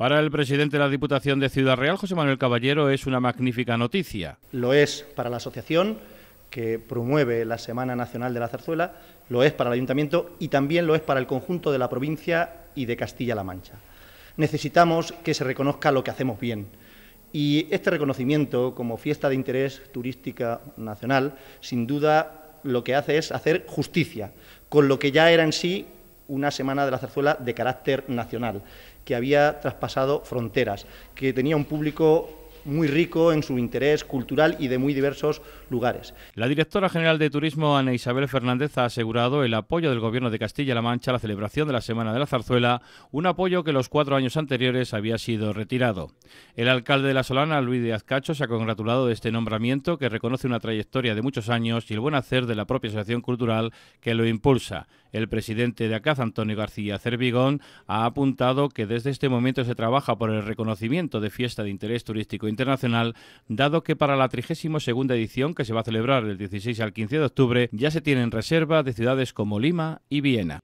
Para el presidente de la Diputación de Ciudad Real, José Manuel Caballero, es una magnífica noticia. Lo es para la asociación que promueve la Semana Nacional de la Zarzuela, lo es para el ayuntamiento y también lo es para el conjunto de la provincia y de Castilla-La Mancha. Necesitamos que se reconozca lo que hacemos bien. Y este reconocimiento como fiesta de interés turística nacional, sin duda, lo que hace es hacer justicia con lo que ya era en sí una semana de la zarzuela de carácter nacional, que había traspasado fronteras, que tenía un público muy rico en su interés cultural y de muy diversos lugares. La directora general de Turismo, Ana Isabel Fernández, ha asegurado el apoyo del Gobierno de Castilla-La Mancha a la celebración de la Semana de la Zarzuela, un apoyo que los cuatro años anteriores había sido retirado. El alcalde de La Solana, Luis de Azcacho... se ha congratulado de este nombramiento que reconoce una trayectoria de muchos años y el buen hacer de la propia asociación cultural que lo impulsa. El presidente de ACAZ, Antonio García Cervigón, ha apuntado que desde este momento se trabaja por el reconocimiento de fiesta de interés turístico internacional, dado que para la 32 edición, que se va a celebrar del 16 al 15 de octubre, ya se tienen reservas de ciudades como Lima y Viena.